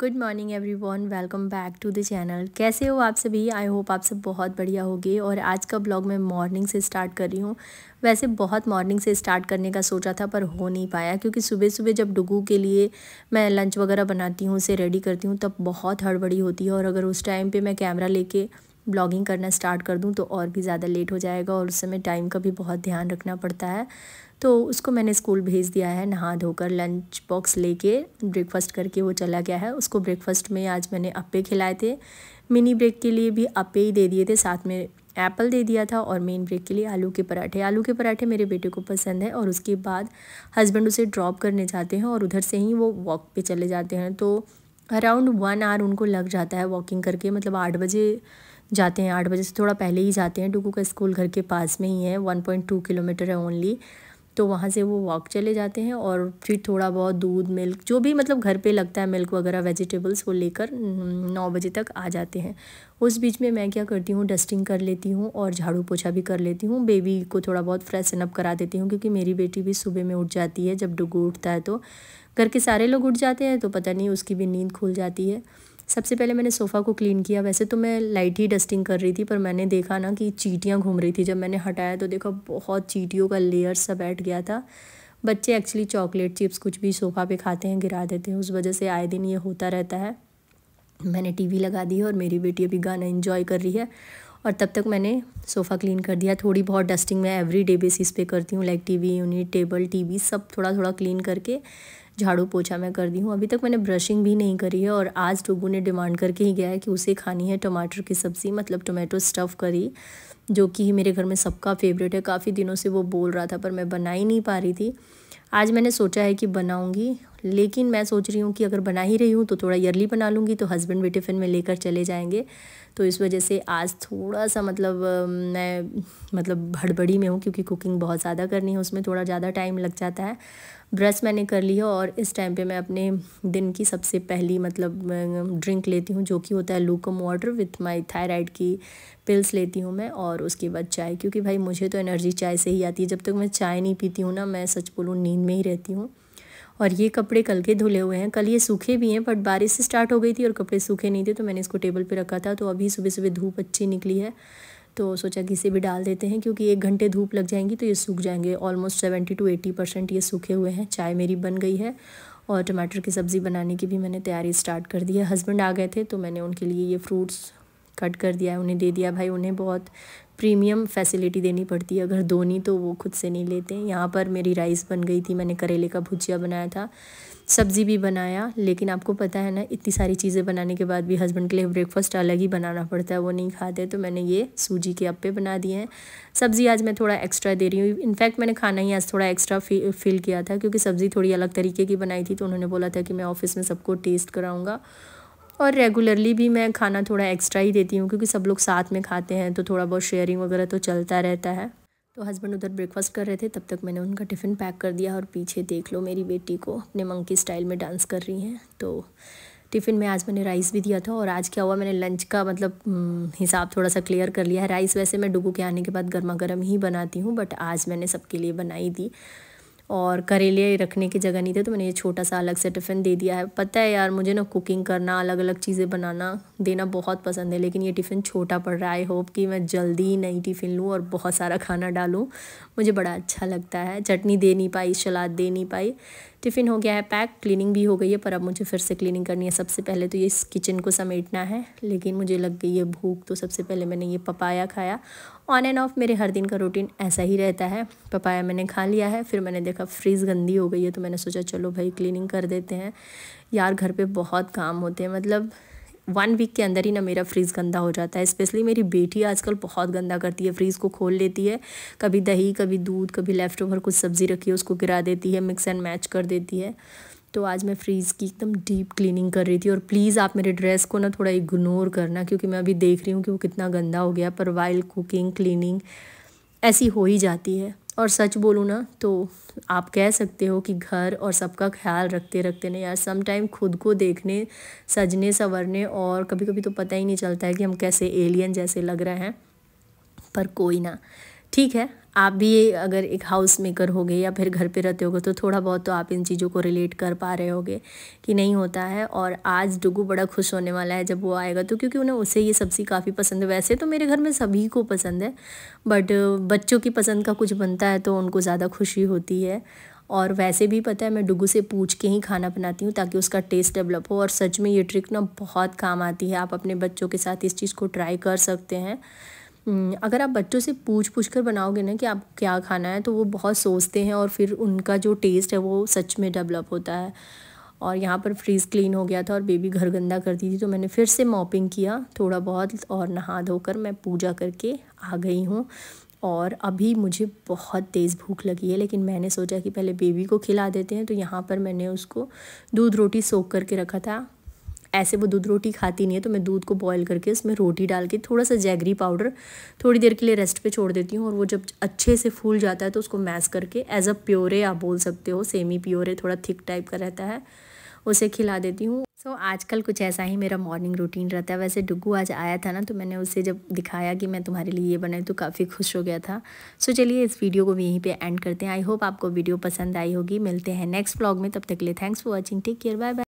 good morning everyone welcome back to the channel कैसे हो आप सभी आई होप आप सब बहुत बढ़िया होगी और आज का ब्लॉग मैं मॉर्निंग से स्टार्ट कर रही हूँ वैसे बहुत मॉर्निंग से स्टार्ट करने का सोचा था पर हो नहीं पाया क्योंकि सुबह सुबह जब डुगू के लिए मैं लंच वगैरह बनाती हूँ उसे रेडी करती हूँ तब बहुत हड़बड़ी होती है और अगर उस टाइम पर मैं कैमरा लेके ब्लॉगिंग करना स्टार्ट कर दूँ तो और भी ज़्यादा लेट हो जाएगा और उस समय टाइम का भी बहुत ध्यान रखना पड़ता है तो उसको मैंने स्कूल भेज दिया है नहा धोकर लंच बॉक्स लेके ब्रेकफास्ट करके वो चला गया है उसको ब्रेकफास्ट में आज मैंने अपे खिलाए थे मिनी ब्रेक के लिए भी अपे ही दे दिए थे साथ में एप्पल दे दिया था और मेन ब्रेक के लिए आलू के पराठे आलू के पराठे मेरे बेटे को पसंद है और उसके बाद हस्बैंड उसे ड्रॉप करने जाते हैं और उधर से ही वो वॉक पे चले जाते हैं तो अराउंड वन आवर उनको लग जाता है वॉकिंग करके मतलब आठ बजे जाते हैं आठ बजे से थोड़ा पहले ही जाते हैं टुकू का स्कूल घर के पास में ही है वन पॉइंट टू किलोमीटर है ओनली तो वहाँ से वो वॉक चले जाते हैं और फिर थोड़ा बहुत दूध मिल्क जो भी मतलब घर पे लगता है मिल्क वगैरह वेजिटेबल्स वो लेकर नौ बजे तक आ जाते हैं उस बीच में मैं क्या करती हूँ डस्टिंग कर लेती हूँ और झाड़ू पोछा भी कर लेती हूँ बेबी को थोड़ा बहुत फ्रेशन अप करा देती हूँ क्योंकि मेरी बेटी भी सुबह में उठ जाती है जब डुगू उठता है तो घर के सारे लोग उठ जाते हैं तो पता नहीं उसकी भी नींद खुल जाती है सबसे पहले मैंने सोफ़ा को क्लीन किया वैसे तो मैं लाइट ही डस्टिंग कर रही थी पर मैंने देखा ना कि चीटियाँ घूम रही थी जब मैंने हटाया तो देखा बहुत चीटियों का लेयर सा बैठ गया था बच्चे एक्चुअली चॉकलेट चिप्स कुछ भी सोफ़ा पे खाते हैं गिरा देते हैं उस वजह से आए दिन ये होता रहता है मैंने टीवी लगा दी है और मेरी बेटी अभी गाना इन्जॉय कर रही है और तब तक मैंने सोफ़ा क्लीन कर दिया थोड़ी बहुत डस्टिंग मैं एवरी डे बेसिस पे करती हूँ like TV unit table TV सब थोड़ा थोड़ा क्लीन करके झाड़ू पोछा मैं कर दी हूँ अभी तक मैंने ब्रशिंग भी नहीं करी है और आज डुगू ने डिमांड करके ही गया है कि उसे खानी है टमाटर की सब्ज़ी मतलब टोमेटो स्टफ़ करी जो कि मेरे घर में सबका फेवरेट है काफ़ी दिनों से वो बोल रहा था पर मैं बना ही नहीं पा रही थी आज मैंने सोचा है कि बनाऊँगी लेकिन मैं सोच रही हूँ कि अगर बना ही रही हूँ तो थोड़ा ईयरली बना लूँगी तो हस्बैंड भी टिफ़िन में लेकर चले जाएंगे तो इस वजह से आज थोड़ा सा मतलब मैं मतलब हड़बड़ी में हूँ क्योंकि कुकिंग बहुत ज़्यादा करनी है उसमें थोड़ा ज़्यादा टाइम लग जाता है ब्रश मैंने कर ली है और इस टाइम पे मैं अपने दिन की सबसे पहली मतलब ड्रिंक लेती हूँ जो कि होता है lukewarm water with my thyroid की पिल्स लेती हूँ मैं और उसके बाद चाय क्योंकि भाई मुझे तो एनर्जी चाय से ही आती है जब तक मैं चाय नहीं पीती हूँ ना मैं सच बोलूँ नींद में ही रहती हूँ और ये कपड़े कल के धुले हुए हैं कल ये सूखे भी हैं बट बारिश से स्टार्ट हो गई थी और कपड़े सूखे नहीं थे तो मैंने इसको टेबल पर रखा था तो अभी सुबह सुबह धूप अच्छी निकली है तो सोचा कि इसे भी डाल देते हैं क्योंकि एक घंटे धूप लग जाएंगी तो ये सूख जाएंगे almost seventy two eighty percent ये सूखे हुए हैं चाय मेरी बन गई है और टमाटर की सब्ज़ी बनाने की भी मैंने तैयारी स्टार्ट कर दी है हस्बैंड आ गए थे तो मैंने उनके लिए ये फ्रूट्स कट कर दिया है उन्हें दे दिया भाई उन्हें बहुत प्रीमियम फैसिलिटी देनी पड़ती है अगर धोनी तो वो खुद से नहीं लेते यहाँ पर मेरी राइस बन गई थी मैंने करेले का भुजिया बनाया था सब्ज़ी भी बनाया लेकिन आपको पता है ना इतनी सारी चीज़ें बनाने के बाद भी हस्बैंड के लिए ब्रेकफास्ट अलग ही बनाना पड़ता है वो नहीं खाते तो मैंने ये सूजी के अप्पे बना दिए हैं सब्ज़ी आज मैं थोड़ा एक्स्ट्रा दे रही हूँ इनफैक्ट मैंने खाना ही आज थोड़ा एक्स्ट्रा फी, फील किया था क्योंकि सब्ज़ी थोड़ी अलग तरीके की बनाई थी तो उन्होंने बोला था कि मैं ऑफिस में सबको टेस्ट कराऊँगा और रेगुलरली भी मैं खाना थोड़ा एक्स्ट्रा ही देती हूँ क्योंकि सब लोग साथ में खाते हैं तो थोड़ा बहुत शेयरिंग वगैरह तो चलता रहता है तो हस्बैंड उधर ब्रेकफास्ट कर रहे थे तब तक मैंने उनका टिफ़िन पैक कर दिया और पीछे देख लो मेरी बेटी को अपने मंकी स्टाइल में डांस कर रही हैं तो टिफ़िन में आज मैंने राइस भी दिया था और आज क्या हुआ मैंने लंच का मतलब हम्म, हिसाब थोड़ा सा क्लियर कर लिया है राइस वैसे मैं डुगू के आने के बाद गर्मा गर्म ही बनाती हूँ बट आज मैंने सबके लिए बनाई थी और करेले रखने की जगह नहीं थे तो मैंने ये छोटा सा अलग से टिफ़िन दे दिया है पता है यार मुझे ना कुकिंग करना अलग अलग चीज़ें बनाना देना बहुत पसंद है लेकिन ये टिफ़िन छोटा पड़ रहा है आई होप कि मैं जल्दी ही नई टिफ़िन लूँ और बहुत सारा खाना डालूँ मुझे बड़ा अच्छा लगता है चटनी दे नहीं पाई सलाद दे नहीं पाई टिफ़िन हो गया है पैक क्लीनिंग भी हो गई है पर अब मुझे फिर से क्लीनिंग करनी है सबसे पहले तो ये इस किचन को समेटना है लेकिन मुझे लग गई है भूख तो सबसे पहले मैंने ये पपाया खाया ऑन एंड ऑफ मेरे हर दिन का रूटीन ऐसा ही रहता है पपाया मैंने खा लिया है फिर मैंने देखा का फ्रिज गंदी हो गई है तो मैंने सोचा चलो भाई क्लीनिंग कर देते हैं यार घर पे बहुत काम होते हैं मतलब वन वीक के अंदर ही ना मेरा फ्रीज़ गंदा हो जाता है स्पेशली मेरी बेटी आजकल बहुत गंदा करती है फ्रिज को खोल लेती है कभी दही कभी दूध कभी लेफ़्ट ओवर कुछ सब्ज़ी रखी है उसको गिरा देती है मिक्स एंड मैच कर देती है तो आज मैं फ्रीज़ की एकदम डीप क्लीनिंग कर रही थी और प्लीज़ आप मेरे ड्रेस को ना थोड़ा इग्नोर करना क्योंकि मैं अभी देख रही हूँ कि वो कितना गंदा हो गया पर वाइल कुकिंग क्लीनिंग ऐसी हो ही जाती है और सच बोलूँ ना तो आप कह सकते हो कि घर और सबका ख्याल रखते रखते ना यार समटाइम खुद को देखने सजने संवरने और कभी कभी तो पता ही नहीं चलता है कि हम कैसे एलियन जैसे लग रहे हैं पर कोई ना ठीक है आप भी अगर एक हाउस मेकर हो गए या फिर घर पे रहते होगे तो थोड़ा बहुत तो आप इन चीज़ों को रिलेट कर पा रहे होगे कि नहीं होता है और आज डुगू बड़ा खुश होने वाला है जब वो आएगा तो क्योंकि उन्हें उसे ये सब्ज़ी काफ़ी पसंद है वैसे तो मेरे घर में सभी को पसंद है बट बच्चों की पसंद का कुछ बनता है तो उनको ज़्यादा खुशी होती है और वैसे भी पता है मैं डुगू से पूछ के ही खाना बनाती हूँ ताकि उसका टेस्ट डेवलप हो और सच में ये ट्रिक ना बहुत काम आती है आप अपने बच्चों के साथ इस चीज़ को ट्राई कर सकते हैं हम्म, अगर आप बच्चों से पूछ पूछ कर बनाओगे ना कि आप क्या खाना है तो वो बहुत सोचते हैं और फिर उनका जो टेस्ट है वो सच में डेवलप होता है और यहाँ पर फ्रीज़ क्लीन हो गया था और बेबी घर गंदा कर दी थी तो मैंने फिर से मॉपिंग किया थोड़ा बहुत और नहा धोकर मैं पूजा करके आ गई हूँ और अभी मुझे बहुत तेज़ भूख लगी है लेकिन मैंने सोचा कि पहले बेबी को खिला देते हैं तो यहाँ पर मैंने उसको दूध रोटी सोख करके रखा था ऐसे वो दूध रोटी खाती नहीं है तो मैं दूध को बॉयल करके उसमें रोटी डाल के थोड़ा सा जैगरी पाउडर थोड़ी देर के लिए रेस्ट पे छोड़ देती हूँ और वो जब अच्छे से फूल जाता है तो उसको मैस करके एज अ प्योरे आप बोल सकते हो सेमी प्योरे थोड़ा थिक टाइप का रहता है उसे खिला देती हूँ सो so, आजकल कुछ ऐसा ही मेरा मॉर्निंग रूटीन रहता है वैसे डुगू आज आया था ना तो मैंने उसे जब दिखाया कि मैं तुम्हारे लिए ये बनाई तो काफ़ी खुश हो गया था सो so, चलिए इस वीडियो को भी यहीं पे एंड करते हैं आई होप आपको वीडियो पसंद आई होगी मिलते हैं नेक्स्ट ब्लॉग में तब तक के लिए thanks for watching take care bye bye